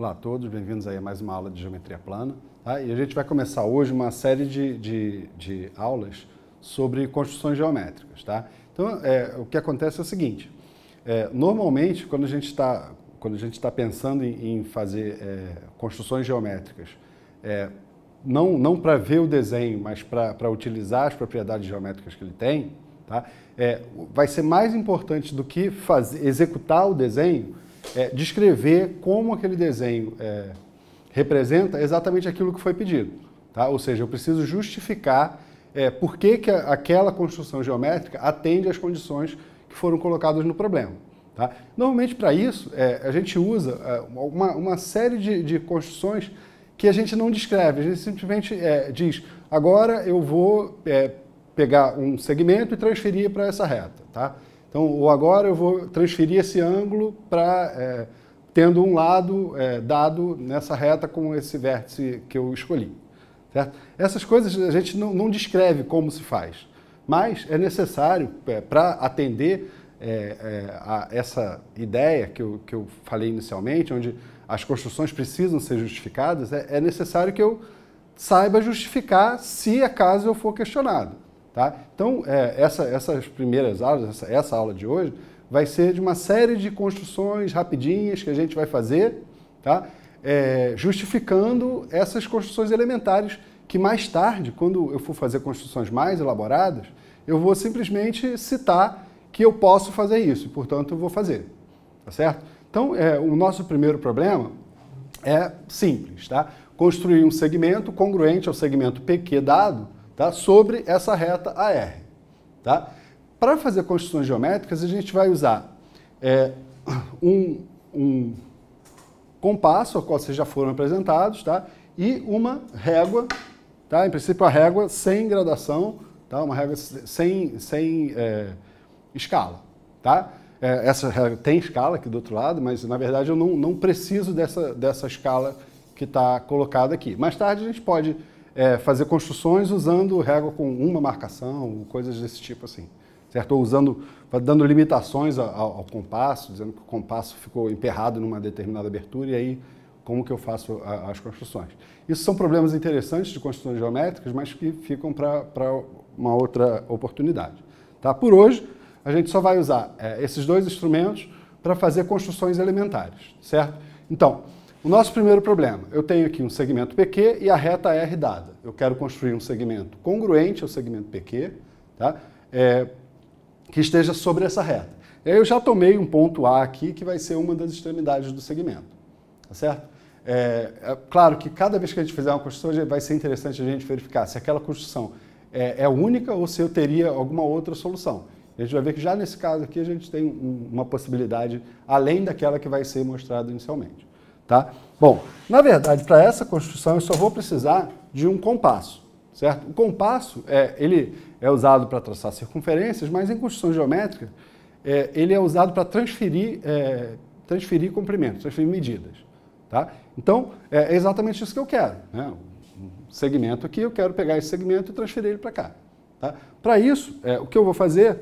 Olá a todos, bem-vindos a mais uma aula de Geometria Plana. Tá? E a gente vai começar hoje uma série de, de, de aulas sobre construções geométricas. Tá? Então, é, o que acontece é o seguinte, é, normalmente, quando a gente está quando a gente está pensando em, em fazer é, construções geométricas, é, não, não para ver o desenho, mas para utilizar as propriedades geométricas que ele tem, tá? É, vai ser mais importante do que fazer, executar o desenho, é, descrever como aquele desenho é, representa exatamente aquilo que foi pedido. Tá? Ou seja, eu preciso justificar é, por que, que aquela construção geométrica atende às condições que foram colocadas no problema. Tá? Normalmente, para isso, é, a gente usa é, uma, uma, série de, de, construções que a gente não descreve, a gente simplesmente é, diz, agora eu vou é, pegar um segmento e transferir para essa reta. Tá? Então, ou agora eu vou transferir esse ângulo para é, tendo um lado é, dado nessa reta com esse vértice que eu escolhi. Certo? Essas coisas a gente não, não descreve como se faz, mas é necessário é, para atender é, é, a essa ideia que eu, que eu falei inicialmente, onde as construções precisam ser justificadas, é, é necessário que eu saiba justificar se acaso eu for questionado. Tá? Então, é, essa, essas primeiras aulas, essa, essa aula de hoje, vai ser de uma série de construções rapidinhas que a gente vai fazer, tá? É, justificando essas construções elementares que mais tarde, quando eu for fazer construções mais elaboradas, eu vou simplesmente citar que eu posso fazer isso, e, portanto, eu vou fazer, tá certo? Então, é, o nosso primeiro problema é simples, tá? Construir um segmento congruente ao segmento PQ dado, tá? sobre essa reta AR. Tá? Para fazer construções geométricas, a gente vai usar é, um, um compasso, ao qual vocês já foram apresentados, tá? e uma régua, tá? em princípio a régua sem gradação, tá? uma régua sem, sem é, escala. Tá? É, essa régua tem escala aqui do outro lado, mas na verdade eu não, não preciso dessa, dessa escala que está colocada aqui. Mais tarde a gente pode é, fazer construções usando régua com uma marcação, coisas desse tipo assim. Certo? Ou usando, dando limitações ao, ao compasso, dizendo que o compasso ficou emperrado numa determinada abertura e aí como que eu faço a, as construções. Isso são problemas interessantes de construções geométricas, mas que ficam para uma outra oportunidade. Tá? Por hoje, a gente só vai usar é, esses dois instrumentos para fazer construções elementares, certo? Então, o nosso primeiro problema, eu tenho aqui um segmento PQ e a reta R dada. Eu quero construir um segmento congruente ao segmento PQ, tá? É, que esteja sobre essa reta. Eu já tomei um ponto A aqui, que vai ser uma das extremidades do segmento, tá certo? É, é claro que cada vez que a gente fizer uma construção, vai ser interessante a gente verificar se aquela construção é, é única ou se eu teria alguma outra solução. A gente vai ver que já nesse caso aqui a gente tem uma possibilidade além daquela que vai ser mostrada inicialmente. Tá? Bom, na verdade, para essa construção eu só vou precisar de um compasso, certo? O compasso é, ele é usado para traçar circunferências, mas em construção geométrica é, ele é usado para transferir, é, transferir comprimentos transferir medidas. Tá? Então, é exatamente isso que eu quero. Né? Um segmento aqui, eu quero pegar esse segmento e transferir ele para cá. Tá? Para isso, é, o que eu vou fazer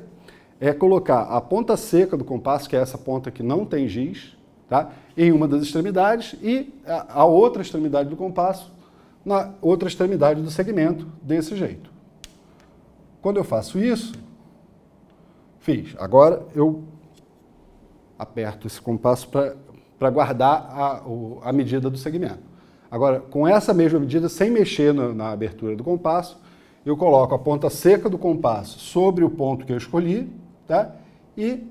é colocar a ponta seca do compasso, que é essa ponta que não tem giz, tá? em uma das extremidades e a, a outra extremidade do compasso na outra extremidade do segmento, desse jeito. Quando eu faço isso, fiz. Agora eu aperto esse compasso para guardar a, a medida do segmento. Agora, com essa mesma medida, sem mexer na, na abertura do compasso, eu coloco a ponta seca do compasso sobre o ponto que eu escolhi, tá? E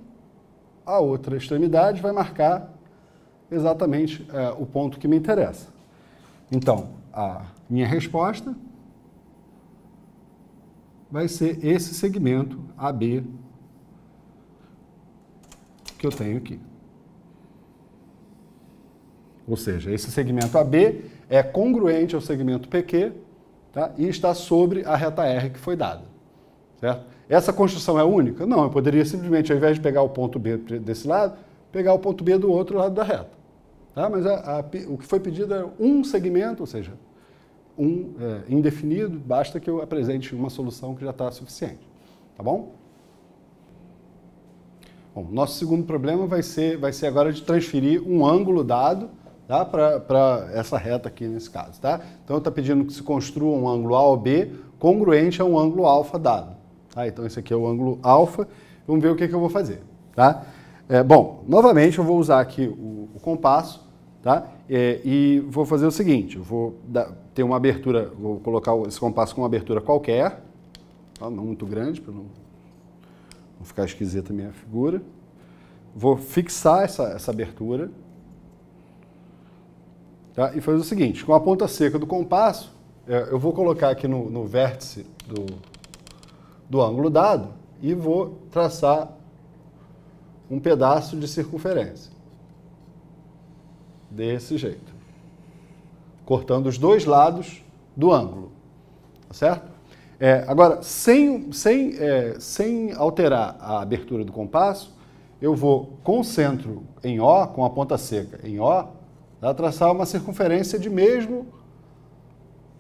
a outra extremidade vai marcar exatamente é, o ponto que me interessa. Então, a minha resposta vai ser esse segmento AB que eu tenho aqui. Ou seja, esse segmento AB é congruente ao segmento PQ tá? e está sobre a reta R que foi dada. Certo? Essa construção é única? Não, eu poderia simplesmente, ao invés de pegar o ponto B desse lado, pegar o ponto B do outro lado da reta. Tá? Mas a, a, o que foi pedido é um segmento, ou seja, um é, indefinido, basta que eu apresente uma solução que já está suficiente. Tá bom? Bom, nosso segundo problema vai ser, vai ser agora de transferir um ângulo dado tá? para essa reta aqui nesse caso. Tá? Então está pedindo que se construa um ângulo A ou B congruente a um ângulo alfa dado. Tá? Então esse aqui é o ângulo alfa. Vamos ver o que, que eu vou fazer. Tá? É, bom, novamente eu vou usar aqui o, o compasso Tá? É, e vou fazer o seguinte, vou dar, ter uma abertura, vou colocar esse compasso com uma abertura qualquer, tá? não muito grande, para não, não, ficar esquisita a minha figura. Vou fixar essa, essa abertura tá? e fazer o seguinte, com a ponta seca do compasso, é, eu vou colocar aqui no, no vértice do, do ângulo dado e vou traçar um pedaço de circunferência desse jeito. Cortando os dois lados do ângulo, tá certo? É, agora, sem, sem, é, sem alterar a abertura do compasso, eu vou com o centro em O, com a ponta seca em O, tá? traçar uma circunferência de mesmo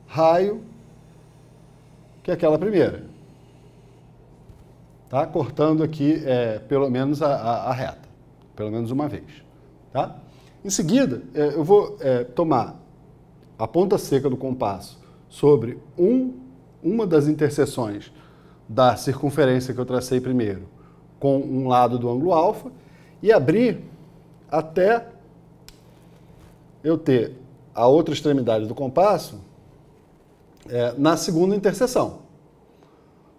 raio que aquela primeira. Tá? Cortando aqui é, pelo menos a, a, a reta, pelo menos uma vez. Tá? Em seguida, é, eu vou é, tomar a ponta seca do compasso sobre um, uma das interseções da circunferência que eu tracei primeiro com um lado do ângulo alfa e abrir até eu ter a outra extremidade do compasso é, na segunda interseção.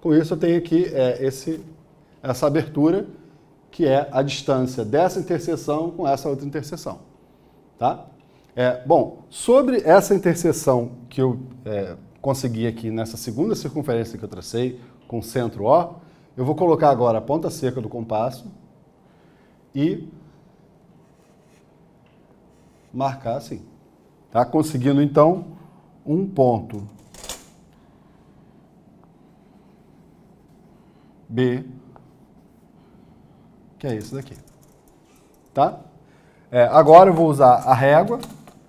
Com isso eu tenho aqui é, esse, essa abertura que é a distância dessa interseção com essa outra interseção. Tá? É, bom, sobre essa interseção que eu é, consegui aqui nessa segunda circunferência que eu tracei, com centro O, eu vou colocar agora a ponta seca do compasso e marcar assim. Tá? Conseguindo, então, um ponto B, que é esse daqui. Tá? É, agora eu vou usar a régua.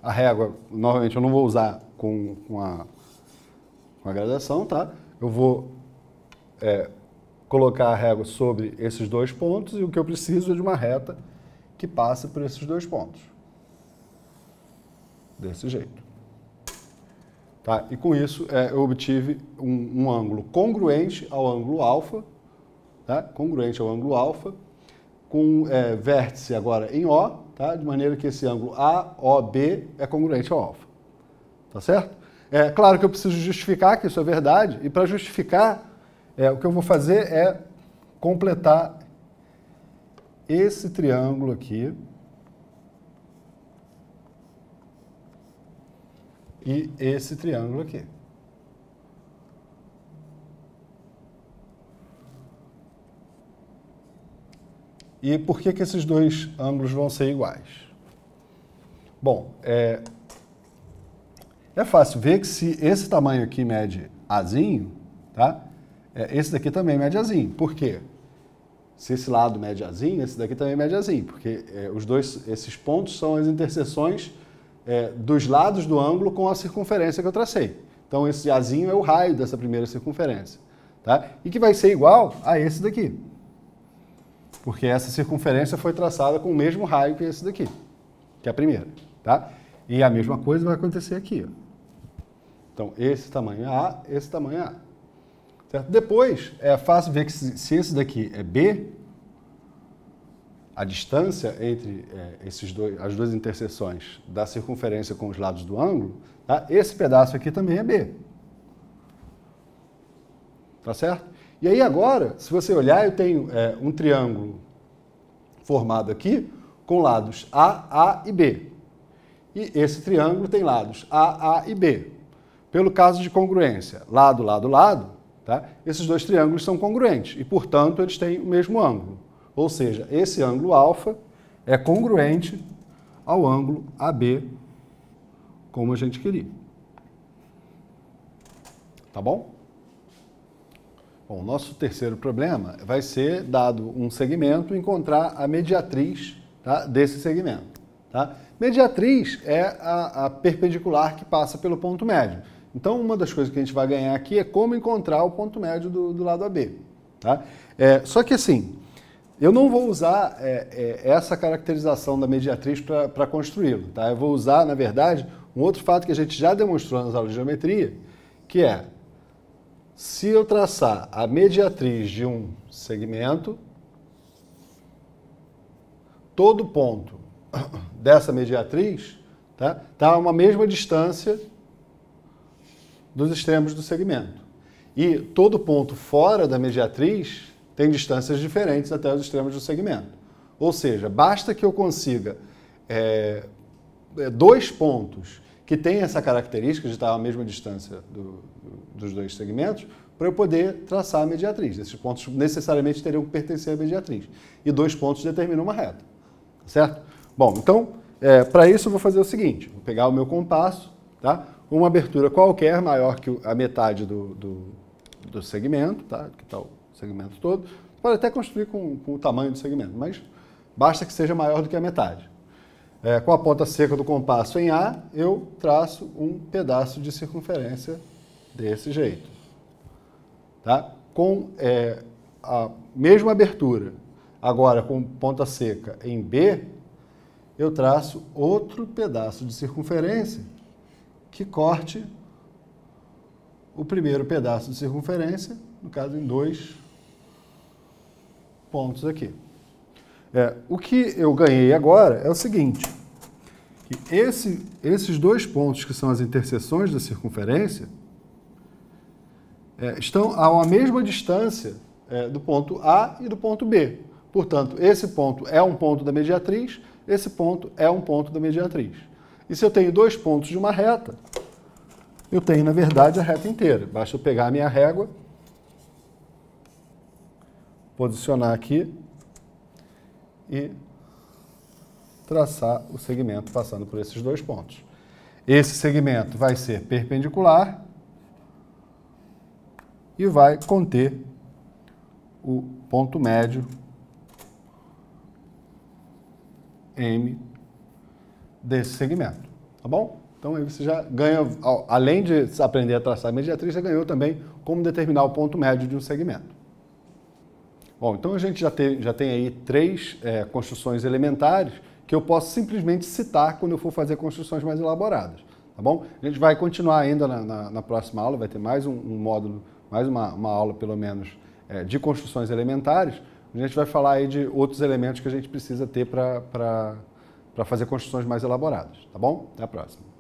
A régua, novamente, eu não vou usar com, com, a, com a gradação, tá? Eu vou é, colocar a régua sobre esses dois pontos e o que eu preciso é de uma reta que passe por esses dois pontos. Desse jeito. Tá? E com isso é, eu obtive um, um, ângulo congruente ao ângulo alfa, tá? congruente ao ângulo alfa, com é, vértice agora em O tá? de maneira que esse ângulo AOB é congruente ao alfa. Tá certo? É claro que eu preciso justificar que isso é verdade, e para justificar, é, o que eu vou fazer é completar esse triângulo aqui e esse triângulo aqui. E por que, que esses dois ângulos vão ser iguais? Bom, é, é fácil ver que se esse tamanho aqui mede azinho, tá? É, esse daqui também mede azinho. Por quê? Se esse lado mede azinho, esse daqui também mede azinho, porque é, os dois, esses pontos são as interseções é, dos lados do ângulo com a circunferência que eu tracei. Então esse azinho é o raio dessa primeira circunferência, tá? E que vai ser igual a esse daqui. Porque essa circunferência foi traçada com o mesmo raio que esse daqui, que é a primeira, tá? E a mesma coisa vai acontecer aqui, ó. Então, esse tamanho é A, esse tamanho é A. Certo? Depois, é fácil ver que se, esse daqui é B, a distância entre é, esses dois, as duas interseções da circunferência com os lados do ângulo, tá? esse pedaço aqui também é B. Tá certo? E aí agora, se você olhar, eu tenho é, um triângulo formado aqui com lados A, A e B. E esse triângulo tem lados A, A e B. Pelo caso de congruência, lado, lado, lado, tá? esses dois triângulos são congruentes e, portanto, eles têm o mesmo ângulo. Ou seja, esse ângulo alfa é congruente ao ângulo AB, como a gente queria. Tá bom? Bom, o nosso terceiro problema vai ser, dado um segmento, encontrar a mediatriz tá, desse segmento. Tá? Mediatriz é a, a perpendicular que passa pelo ponto médio. Então, uma das coisas que a gente vai ganhar aqui é como encontrar o ponto médio do, do lado AB. Tá? É, só que assim, eu não vou usar é, é, essa caracterização da mediatriz para construí-lo. Tá? Eu vou usar, na verdade, um outro fato que a gente já demonstrou nas aulas de geometria, que é se eu traçar a mediatriz de um segmento, todo ponto dessa mediatriz está tá a uma mesma distância dos extremos do segmento. E todo ponto fora da mediatriz tem distâncias diferentes até os extremos do segmento. Ou seja, basta que eu consiga é, dois pontos que tem essa característica de estar à mesma distância do, dos dois segmentos, para eu poder traçar a mediatriz. Esses pontos necessariamente teriam que pertencer à mediatriz. E dois pontos determinam uma reta, certo? Bom, então, é, para isso eu vou fazer o seguinte, vou pegar o meu compasso, tá? uma abertura qualquer maior que a metade do, do, do segmento, tá? que está o segmento todo, pode até construir com, com o tamanho do segmento, mas basta que seja maior do que a metade. É, com a ponta seca do compasso em A, eu traço um pedaço de circunferência desse jeito. Tá? Com é, a mesma abertura, agora com ponta seca em B, eu traço outro pedaço de circunferência que corte o primeiro pedaço de circunferência, no caso em dois pontos aqui. É, o que eu ganhei agora é o seguinte, que esse, esses dois pontos que são as interseções da circunferência é, estão a uma mesma distância é, do ponto A e do ponto B. Portanto, esse ponto é um ponto da mediatriz, esse ponto é um ponto da mediatriz. E se eu tenho dois pontos de uma reta, eu tenho, na verdade, a reta inteira. Basta eu pegar a minha régua, posicionar aqui e traçar o segmento passando por esses dois pontos. Esse segmento vai ser perpendicular e vai conter o ponto médio M desse segmento, tá bom? Então aí você já ganha, além de aprender a traçar a mediatriz, você ganhou também como determinar o ponto médio de um segmento. Bom, então a gente já tem, já tem aí três é, construções elementares que eu posso simplesmente citar quando eu for fazer construções mais elaboradas, tá bom? A gente vai continuar ainda na, na, na próxima aula, vai ter mais um, um módulo, mais uma, uma, aula pelo menos é, de construções elementares, a gente vai falar aí de outros elementos que a gente precisa ter para fazer construções mais elaboradas, tá bom? Até a próxima.